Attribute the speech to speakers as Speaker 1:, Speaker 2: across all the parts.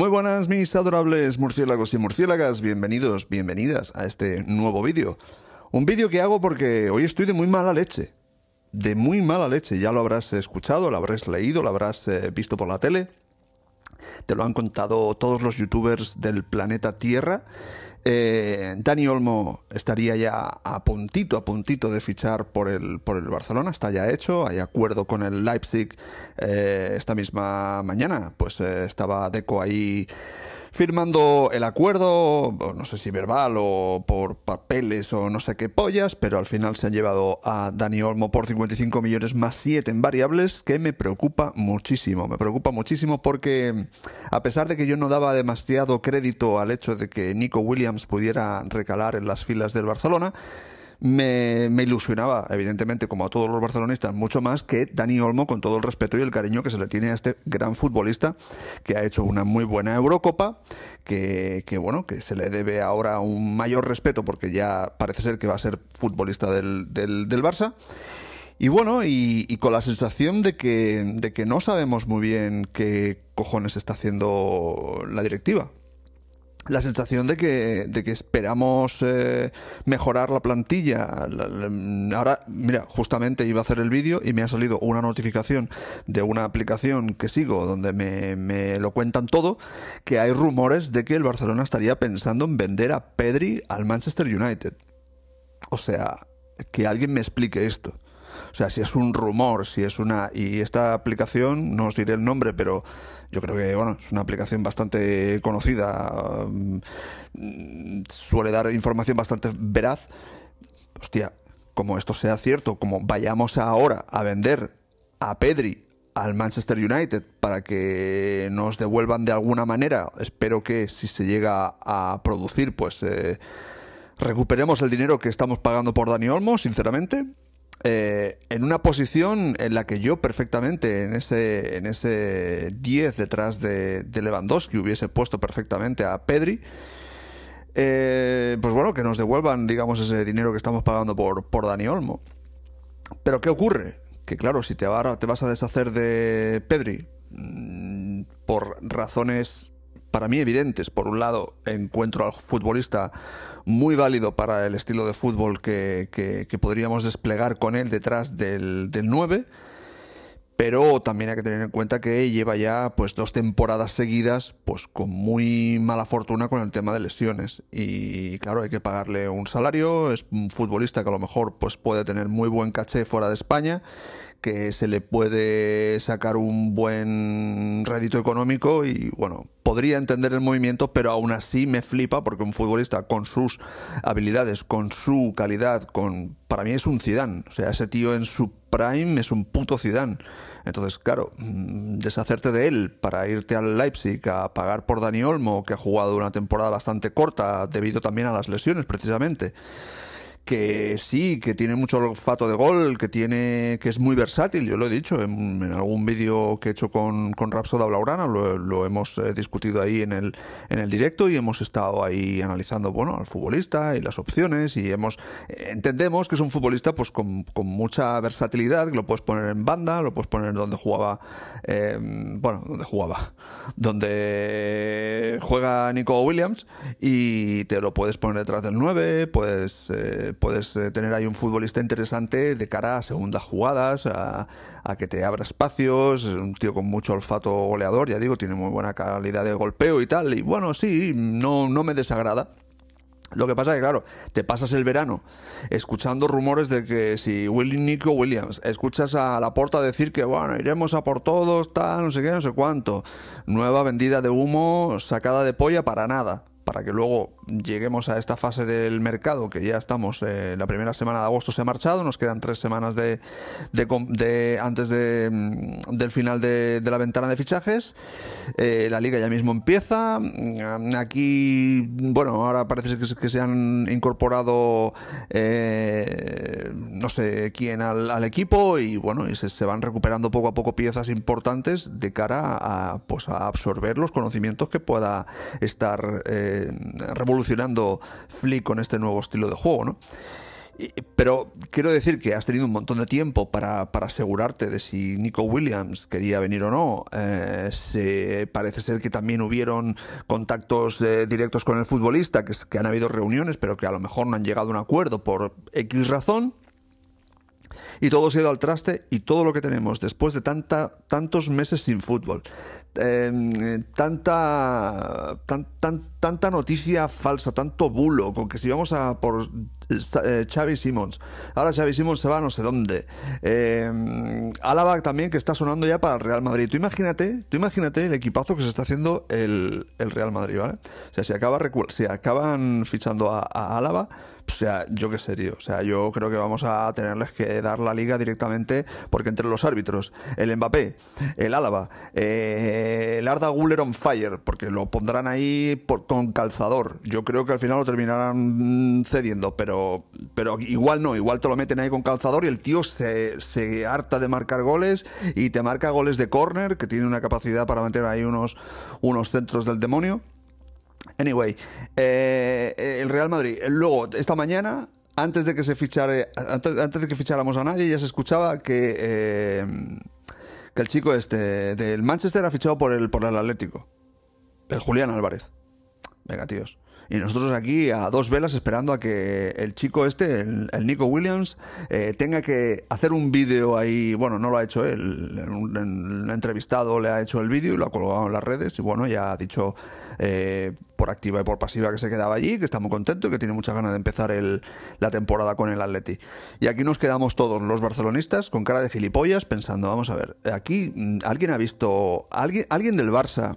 Speaker 1: Muy buenas mis adorables murciélagos y murciélagas, bienvenidos, bienvenidas a este nuevo vídeo. Un vídeo que hago porque hoy estoy de muy mala leche, de muy mala leche, ya lo habrás escuchado, lo habrás leído, lo habrás eh, visto por la tele, te lo han contado todos los youtubers del planeta Tierra eh, Dani Olmo estaría ya a puntito, a puntito de fichar por el, por el Barcelona, está ya hecho, hay acuerdo con el Leipzig eh, esta misma mañana, pues eh, estaba Deco ahí firmando el acuerdo, no sé si verbal o por papeles o no sé qué pollas, pero al final se han llevado a Dani Olmo por 55 millones más 7 en variables, que me preocupa muchísimo. Me preocupa muchísimo porque, a pesar de que yo no daba demasiado crédito al hecho de que Nico Williams pudiera recalar en las filas del Barcelona, me, ilusionaba, evidentemente, como a todos los barcelonistas, mucho más que Dani Olmo, con todo el respeto y el cariño que se le tiene a este gran futbolista que ha hecho una muy buena Eurocopa, que, bueno, que se le debe ahora un mayor respeto porque ya parece ser que va a ser futbolista del, Barça. Y bueno, y, y, con la sensación de que, de que no sabemos muy bien qué cojones está haciendo la directiva la sensación de que, esperamos eh, mejorar la plantilla. Ahora, mira, justamente iba a hacer el vídeo y me ha salido una notificación de una aplicación que sigo donde me, lo cuentan todo, que hay rumores de que el Barcelona estaría pensando en vender a Pedri al Manchester United. O sea, que alguien me explique esto. O sea, si es un rumor, si es una... Y esta aplicación, no os diré el nombre, pero yo creo que, bueno, es una aplicación bastante conocida, mm, suele dar información bastante veraz. Hostia, como esto sea cierto, como vayamos ahora a vender a Pedri al Manchester United para que nos devuelvan de alguna manera. Espero que si se llega a producir, pues eh, recuperemos el dinero que estamos pagando por Dani Olmo, sinceramente. Eh, en una posición en la que yo perfectamente, en ese, en ese 10 detrás de, Lewandowski, hubiese puesto perfectamente a Pedri. Eh, pues bueno, que nos devuelvan, digamos, ese dinero que estamos pagando por, por Dani Olmo. Pero ¿qué ocurre? Que claro, si te, te vas a deshacer de Pedri mm, por razones para mí evidentes, por un lado, encuentro al futbolista muy válido para el estilo de fútbol que, que, podríamos desplegar con él detrás del, del 9 pero también hay que tener en cuenta que lleva ya pues dos temporadas seguidas pues con muy mala fortuna con el tema de lesiones y claro hay que pagarle un salario es un futbolista que a lo mejor pues puede tener muy buen caché fuera de España que se le puede sacar un buen rédito económico y bueno, podría entender el movimiento, pero aún así me flipa porque un futbolista con sus habilidades, con su calidad, con para mí es un Zidane, o sea, ese tío en su prime es un puto Zidane. Entonces, claro, mm, deshacerte de él para irte al Leipzig a pagar por Dani Olmo, que ha jugado una temporada bastante corta debido también a las lesiones precisamente que sí, que tiene mucho olfato de gol, que tiene que es muy versátil, yo lo he dicho en, algún vídeo que he hecho con, con Rapsoda Blaurana, lo, hemos eh, discutido ahí en el, en el directo y hemos estado ahí analizando, bueno, al futbolista y las opciones y hemos eh, entendemos que es un futbolista pues con, con mucha versatilidad, que lo puedes poner en banda, lo puedes poner donde jugaba, em, bueno, donde jugaba, donde juega Nico Williams y te lo puedes poner detrás del 9, puedes... Eh, puedes eh, tener ahí un futbolista interesante de cara a segundas jugadas, a, que te abra espacios, un tío con mucho olfato goleador, ya digo, tiene muy buena calidad de golpeo y tal, y bueno, sí, no, no me desagrada. Lo que pasa es que, claro, te pasas el verano escuchando rumores de que si Willy Nico Williams, escuchas a la porta decir que, bueno, iremos a por todos, tal, no sé qué, no sé cuánto. Nueva vendida de humo, sacada de polla para nada para que luego lleguemos a esta fase del mercado, que ya estamos, eh, la primera semana de agosto se ha marchado, nos quedan tres semanas de, de, antes de, mm, del final de, la ventana de fichajes, eh, la liga ya mismo empieza, mm, aquí, bueno, ahora parece que, se han incorporado, eh, no sé quién, al, equipo y bueno, y se, van recuperando poco a poco piezas importantes de cara a, pues, a absorber los conocimientos que pueda estar eh, revolucionando Flick con este nuevo estilo de juego, ¿no? pero quiero decir que has tenido un montón de tiempo para, para asegurarte de si Nico Williams quería venir o no. Eh, se, parece ser que también hubieron contactos eh, directos con el futbolista, que, que han habido reuniones, pero que a lo mejor no han llegado a un acuerdo por X razón y todo se ha ido al traste y todo lo que tenemos después de tanta, tantos meses sin fútbol, em, tanta, tanta noticia falsa, tanto bulo, con que si vamos a por eh, Xavi Simons, ahora Xavi Simons se va no sé dónde, em, Álava también que está sonando ya para el Real Madrid. Tú imagínate, tú imagínate el equipazo que se está haciendo el, Real Madrid, ¿vale? O sea, si, acaba, acaban fichando a, a Álava, o sea, yo qué sé, tío. O sea, yo creo que vamos a tenerles que dar la liga directamente porque entre los árbitros, el Mbappé, el Álava, eh, el Arda Guller on fire, porque lo pondrán ahí con calzador. Yo creo que al final lo terminarán cediendo, pero, pero igual no. Igual te lo meten ahí con calzador y el tío se, harta de marcar goles y te marca goles de córner, que tiene una capacidad para meter ahí unos, unos centros del demonio. Anyway, eh, el Real Madrid. Luego, esta mañana, antes de que se fichara, antes, de que ficháramos a nadie, ya se escuchaba que, eh, que el chico este del Manchester ha fichado por el, por el Atlético. El Julián Álvarez. Venga, tíos. Y nosotros aquí a dos velas esperando a que el chico este, el, Nico Williams, eh, tenga que hacer un vídeo ahí. Bueno, no lo ha hecho él. El, entrevistado le ha hecho el vídeo y lo ha colgado en las redes. Y bueno, ya ha dicho eh, por activa y por pasiva que se quedaba allí, que está muy contento y que tiene muchas ganas de empezar el, la temporada con el Atleti. Y aquí nos quedamos todos los barcelonistas con cara de filipollas pensando, vamos a ver, aquí mm, alguien ha visto, alguien, alguien del Barça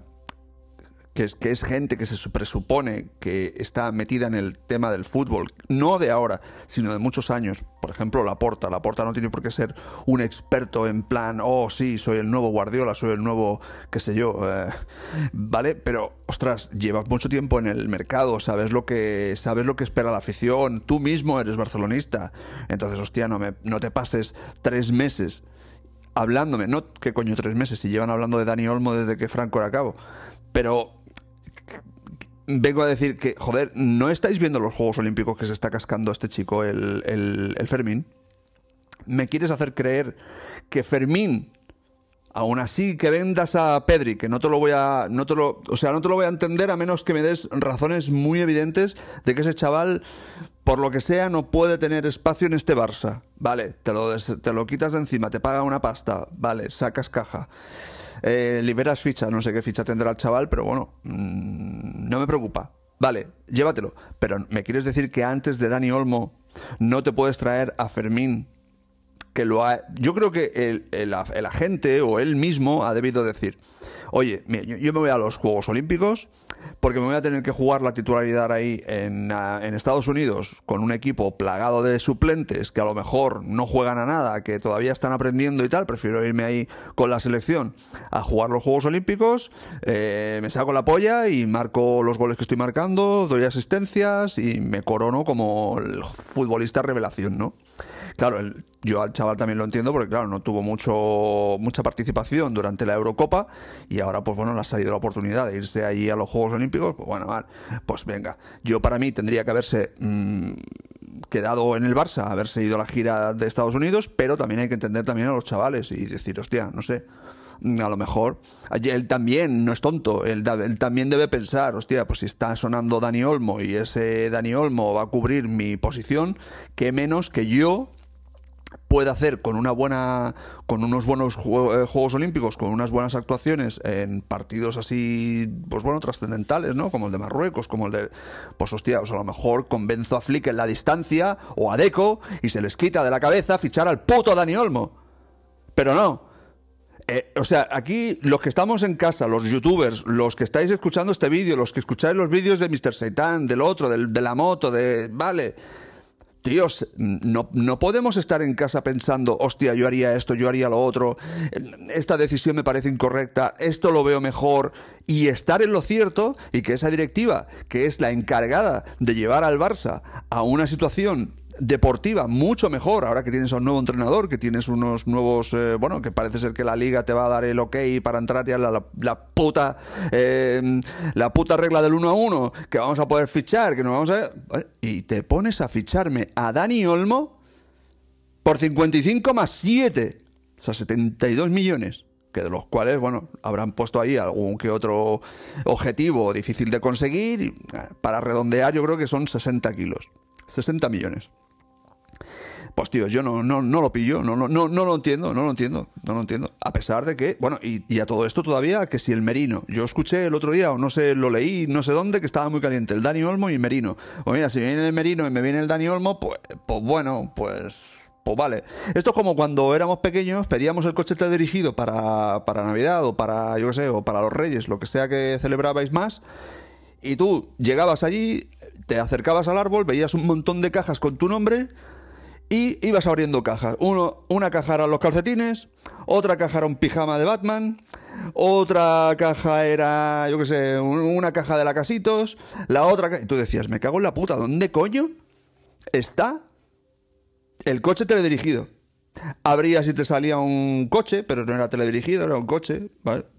Speaker 1: que es, que es gente que se presupone que está metida en el tema del fútbol, no de ahora, sino de muchos años. Por ejemplo, la porta la porta no tiene por qué ser un experto en plan, oh, sí, soy el nuevo Guardiola, soy el nuevo, qué sé yo, eh, ¿vale? Pero, ostras, llevas mucho tiempo en el mercado, sabes lo que, sabes lo que espera la afición, tú mismo eres barcelonista. Entonces, hostia, no, no te pases tres meses hablándome, no, qué coño, tres meses, si llevan hablando de Dani Olmo desde que Franco era cabo. Pero vengo a decir que, joder, ¿no estáis viendo los Juegos Olímpicos que se está cascando este chico, el, el, el Fermín? ¿Me quieres hacer creer que Fermín, aún así que vendas a Pedri, que no te lo voy a. No te lo, o sea, no te lo voy a entender a menos que me des razones muy evidentes de que ese chaval, por lo que sea, no puede tener espacio en este Barça. Vale, te lo, te lo quitas de encima, te paga una pasta. Vale, sacas caja. Eh, liberas ficha, no sé qué ficha tendrá el chaval, pero bueno, mm, no me preocupa. Vale, llévatelo. Pero ¿me quieres decir que antes de Dani Olmo no te puedes traer a Fermín? Que lo Yo creo que el, el, agente o él mismo ha debido decir, oye, yo me voy a los Juegos Olímpicos, porque me voy a tener que jugar la titularidad ahí ah, en, Estados Unidos con un equipo plagado de suplentes que a lo mejor no juegan a nada, que todavía están aprendiendo y tal, prefiero irme ahí con la selección a jugar los Juegos Olímpicos, eh, me saco la polla y marco los goles que estoy marcando, doy asistencias y me corono como el futbolista revelación, ¿no? Claro, yo al chaval también lo entiendo porque, claro, no tuvo mucho, mucha participación durante la Eurocopa y ahora, pues bueno, le ha salido la oportunidad de irse ahí a los Juegos Olímpicos. Pues bueno, vale, pues venga. Yo para mí tendría que haberse mm, quedado en el Barça, haberse ido a la gira de Estados Unidos, pero también hay que entender también a los chavales y decir, hostia, no sé mm, a lo mejor él también no es tonto, él, también debe pensar, hostia, pues si está sonando Dani Olmo y ese Dani Olmo va a cubrir mi posición, qué menos que yo puede hacer con una buena con unos buenos eh, Juegos Olímpicos, con unas buenas actuaciones en partidos así, pues bueno, trascendentales, ¿no? Como el de Marruecos, como el de. Pues hostia, pues a lo mejor convenzo a Flick en la distancia o a Deco y se les quita de la cabeza fichar al puto Dani Olmo. Pero no. Eh, o sea, aquí los que estamos en casa, los youtubers, los que estáis escuchando este vídeo, los que escucháis los vídeos de Mr. Seitan, del otro, de la moto, de. Vale Dios, no, no, podemos estar en casa pensando, hostia, yo haría esto, yo haría lo otro, esta decisión me parece incorrecta, esto lo veo mejor, y estar en lo cierto y que esa directiva, que es la encargada de llevar al Barça a una situación deportiva mucho mejor ahora que tienes a un nuevo entrenador, que tienes unos nuevos, eh, bueno, que parece ser que la liga te va a dar el ok para entrar ya la, la, puta em, la puta regla del 1 a 1, que vamos a poder fichar, que nos vamos a y te pones a ficharme a Dani Olmo por 55 más 7, o sea, 72 millones que de los cuales, bueno, habrán puesto ahí algún que otro objetivo difícil de conseguir. Eh, para redondear, yo creo que son 60 kilos, 60 millones pues tío, yo no, no, no lo pillo, no, no, no, no lo entiendo, no lo entiendo, no lo entiendo. A pesar de que, bueno, y, a todo esto todavía, que si el Merino, yo escuché el otro día, o no sé, lo leí, no sé dónde, que estaba muy caliente, el Dani Olmo y el Merino. O mira, si viene el Merino y me viene el Dani Olmo, pues, pues bueno, pues pues vale. Esto es como cuando éramos pequeños, pedíamos el coche dirigido para, para Navidad o para, yo qué sé, o para los Reyes, lo que sea que celebrabais más. Y tú llegabas allí, te acercabas al árbol, veías un montón de cajas con tu nombre y ibas abriendo cajas. una caja era los calcetines, otra caja era un pijama de Batman, otra caja era, yo qué sé, una caja de la Casitos, la otra caja... Y tú decías, me cago en la puta, ¿dónde coño está el coche teledirigido? Abrías y te salía un coche, pero no era teledirigido, era un coche,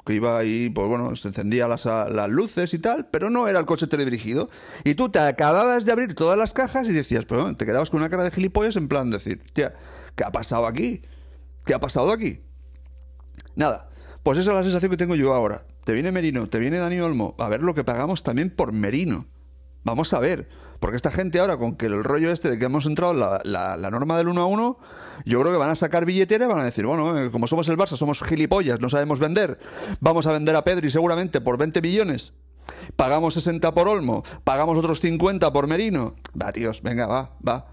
Speaker 1: Que iba ahí, pues bueno, se encendía las, las, luces y tal, pero no era el coche teledirigido. Y tú te acababas de abrir todas las cajas y decías, pero te quedabas con una cara de gilipollas en plan decir, tía, ¿qué ha pasado aquí? ¿Qué ha pasado aquí? Nada, pues esa es la sensación que tengo yo ahora. Te viene Merino, te viene Dani Olmo, a ver lo que pagamos también por Merino. Vamos a ver. Porque esta gente ahora, con que el rollo este de que hemos entrado la, la, norma del 1 a 1, yo creo que van a sacar billetera y van a decir, bueno, eh, como somos el Barça, somos gilipollas, no sabemos vender, vamos a vender a Pedri seguramente por 20 millones. Pagamos 60 por Olmo, pagamos otros 50 por Merino. Va, tíos, venga, va, va,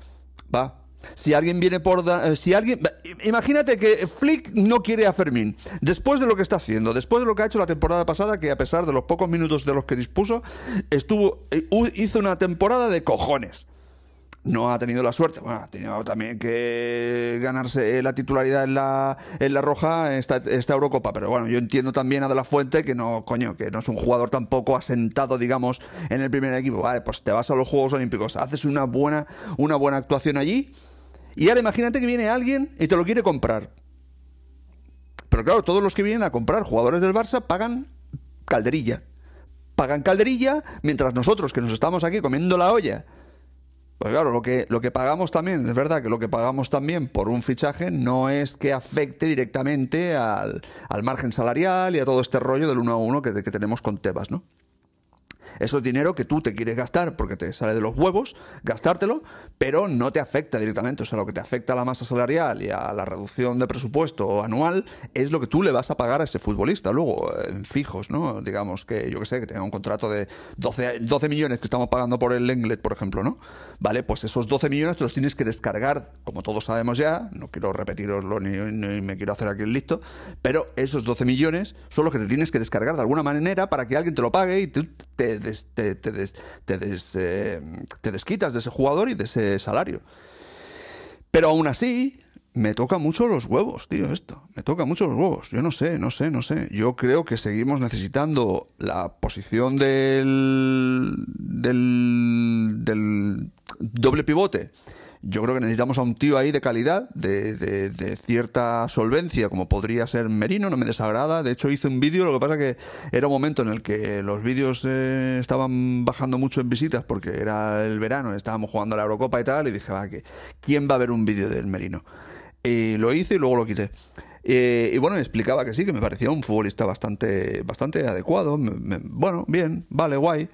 Speaker 1: va. Si alguien viene por... Eh, si alguien, imagínate que Flick no quiere a Fermín. Después de lo que está haciendo, después de lo que ha hecho la temporada pasada, que a pesar de los pocos minutos de los que dispuso, estuvo, eh, hizo una temporada de cojones no ha tenido la suerte. Bueno, ha tenido también que ganarse la titularidad en la, en roja En esta Eurocopa. Pero bueno, yo entiendo también a De La Fuente que no, coño, que no es un jugador tampoco asentado, digamos, en el primer equipo. Vale, pues te vas a los Juegos Olímpicos, haces una buena, una buena actuación allí y ahora imagínate que viene alguien y te lo quiere comprar. Pero claro, todos los que vienen a comprar jugadores del Barça pagan calderilla. Pagan calderilla mientras nosotros que nos estamos aquí comiendo la olla. Pues claro, lo que, lo que pagamos también, es verdad que lo que pagamos también por un fichaje no es que afecte directamente al, margen salarial y a todo este rollo del uno a uno que, que tenemos con Tebas, ¿no? Eso es dinero que tú te quieres gastar porque te sale de los huevos gastártelo, pero no te afecta directamente. O sea, lo que te afecta a la masa salarial y a la reducción de presupuesto anual es lo que tú le vas a pagar a ese futbolista luego en fijos, ¿no? Digamos que yo que sé, que tenga un contrato de 12, 12 millones que estamos pagando por el Englet, por ejemplo, ¿no? Vale, pues esos 12 millones te los tienes que descargar, como todos sabemos ya, no quiero repetiroslo ni, ni me quiero hacer aquí el listo, pero esos 12 millones son los que te tienes que descargar de alguna manera para que alguien te lo pague y tú te eh, te, desquitas de ese jugador y de ese salario. Pero aún así, me toca mucho los huevos, tío, esto. Me toca mucho los huevos. Yo no sé, no sé, no sé. Yo creo que seguimos necesitando la posición del. del. del doble pivote yo creo que necesitamos a un tío ahí de calidad, de, de, cierta solvencia, como podría ser Merino, no me desagrada. De hecho, hice un vídeo, lo que pasa que era un momento en el que los vídeos eh, estaban bajando mucho en visitas porque era el verano, estábamos jugando a la Eurocopa y tal, y dije, va, ¿quién va a ver un vídeo del Merino? Y lo hice y luego lo quité. Eh, y bueno, me explicaba que sí, que me parecía un futbolista bastante, bastante adecuado. bueno, bien, vale, guay.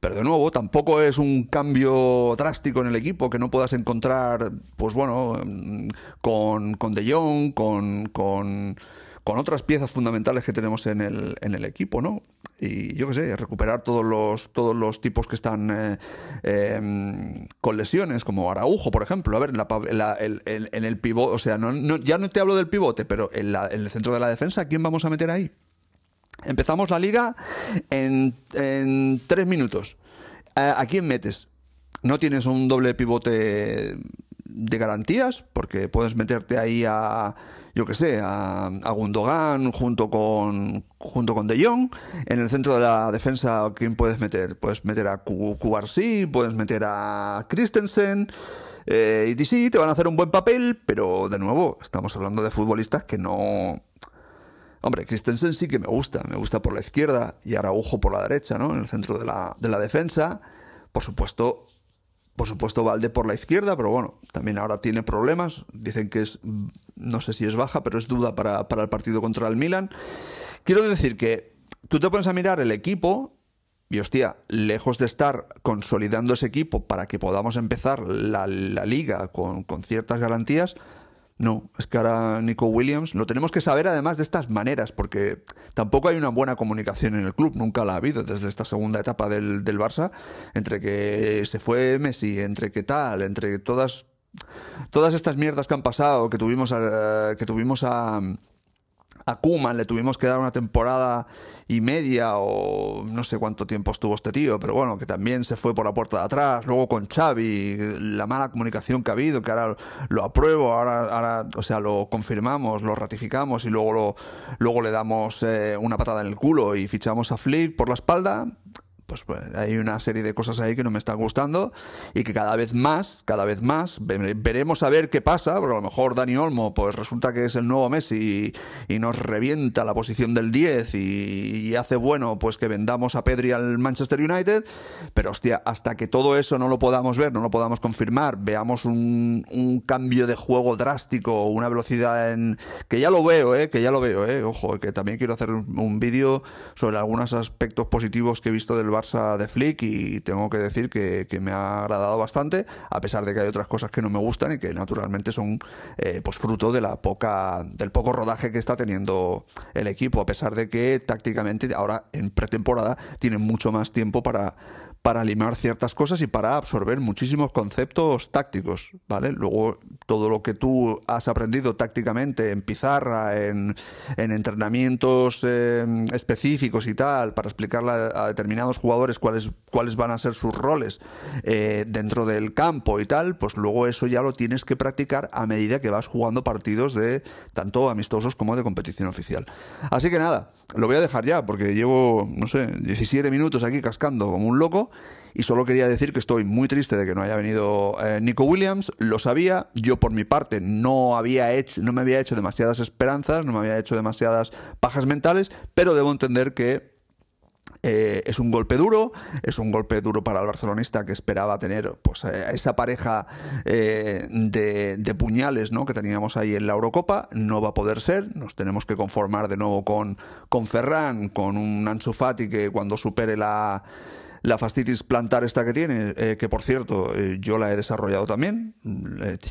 Speaker 1: Pero de nuevo, tampoco es un cambio drástico en el equipo que no puedas encontrar, pues bueno, mm, con, De Jong, con, otras piezas fundamentales que tenemos en el, en el equipo, ¿no? y yo qué sé, recuperar todos los, todos los tipos que están eh, em, con lesiones, como Araujo, por ejemplo. A ver, en, el pivote, o sea, ya no te hablo del pivote, pero en el centro de la defensa, ¿quién vamos a meter ahí? Empezamos la liga en, tres minutos. Eh, ¿A, quién metes? No tienes un doble pivote de garantías, porque puedes meterte ahí a, yo qué sé, a, Gundogan junto con, junto con De Jong. En el centro de la defensa, ¿quién puedes meter? Puedes meter a QRC, puedes meter a Christensen. Eh, y sí, te van a hacer un buen papel, pero de nuevo, estamos hablando de futbolistas que no, Hombre, Christensen sí que me gusta, me gusta por la izquierda y Araujo por la derecha, ¿no? En el centro de la, de la defensa. Por supuesto, por supuesto, Valde por la izquierda, pero bueno, también ahora tiene problemas. Dicen que es, no sé si es baja, pero es duda para, el partido contra el Milan. Quiero decir que tú te pones a mirar el equipo y hostia, lejos de estar consolidando ese equipo para que podamos empezar la, liga con, con ciertas garantías, no, es que ahora Nico Williams lo tenemos que saber además de estas maneras, porque tampoco hay una buena comunicación en el club, nunca la ha habido desde esta segunda etapa del, Barça, entre que se fue Messi, entre que tal, entre todas, todas estas mierdas que han pasado, que tuvimos que tuvimos a a Kuman le tuvimos que dar una temporada y media o no sé cuánto tiempo estuvo este tío, pero bueno, que también se fue por la puerta de atrás, luego con Xavi, la mala comunicación que ha habido, que ahora lo apruebo, ahora, ahora o sea, lo confirmamos, lo ratificamos y luego, lo, luego le damos eh, una patada en el culo y fichamos a Flick por la espalda, pues, pues, hay una serie de cosas ahí que no me están gustando y que cada vez más, cada vez más, veremos a ver qué pasa, porque a lo mejor Dani Olmo pues resulta que es el nuevo Messi y, nos revienta la posición del 10 y, hace bueno pues que vendamos a Pedri al Manchester United, pero hostia, hasta que todo eso no lo podamos ver, no lo podamos confirmar, veamos un, cambio de juego drástico, una velocidad en... que ya lo veo, eh, que ya lo veo, eh, ojo, que también quiero hacer un, vídeo sobre algunos aspectos positivos que he visto del Barça de Flick y tengo que decir que, me ha agradado bastante, a pesar de que hay otras cosas que no me gustan y que naturalmente son eh, pues fruto de la poca, del poco rodaje que está teniendo el equipo, a pesar de que tácticamente ahora en pretemporada tienen mucho más tiempo para para limar ciertas cosas y para absorber muchísimos conceptos tácticos, ¿vale? Luego todo lo que tú has aprendido tácticamente en pizarra, en, entrenamientos em, específicos y tal, para explicarle a, determinados jugadores cuáles, cuáles van a ser sus roles eh, dentro del campo y tal, pues luego eso ya lo tienes que practicar a medida que vas jugando partidos de tanto amistosos como de competición oficial. Así que nada, lo voy a dejar ya porque llevo, no sé, 17 minutos aquí cascando como un loco. Y solo quería decir que estoy muy triste de que no haya venido eh, Nico Williams. Lo sabía. Yo, por mi parte, no, había hecho, no me había hecho demasiadas esperanzas, no me había hecho demasiadas pajas mentales, pero debo entender que eh, es un golpe duro, es un golpe duro para el barcelonista que esperaba tener pues, eh, esa pareja de, puñales que teníamos ahí en la Eurocopa. No va a poder ser, nos tenemos que conformar de nuevo con, con Ferran, con un Ansu Fati que cuando supere la la fascitis plantar esta que tiene, eh, que por cierto eh, yo la he desarrollado también,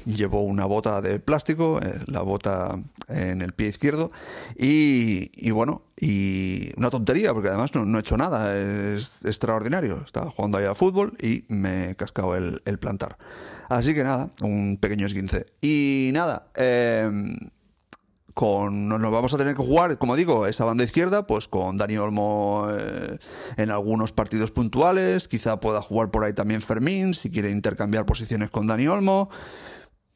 Speaker 1: llevo una bota de plástico, eh, la bota en el pie izquierdo, y, bueno, y una tontería, porque además no, he hecho nada, es, extraordinario, estaba jugando ahí al fútbol y me he cascado el, plantar. Así que nada, un pequeño esguince. Y nada, eh con nos vamos a tener que jugar, como digo, esa banda izquierda, pues con Dani Olmo eh, en algunos partidos puntuales, quizá pueda jugar por ahí también Fermín, si quiere intercambiar posiciones con Dani Olmo.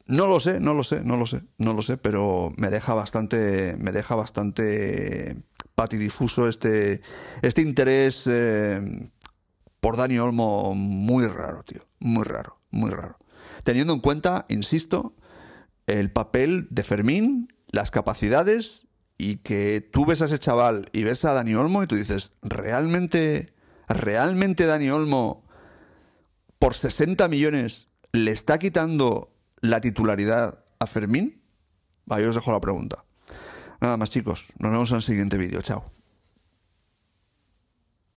Speaker 1: No lo sé, no lo sé, no lo sé, no lo sé, pero me deja bastante, me deja bastante patidifuso este, este interés eh, por Dani Olmo muy raro, tío, muy raro, muy raro. Teniendo en cuenta, insisto, el papel de Fermín las capacidades y que tú ves a ese chaval y ves a Dani Olmo y tú dices, ¿realmente, realmente Dani Olmo por 60 millones le está quitando la titularidad a Fermín? Ahí os dejo la pregunta. Nada más chicos, nos vemos en el siguiente vídeo, chao.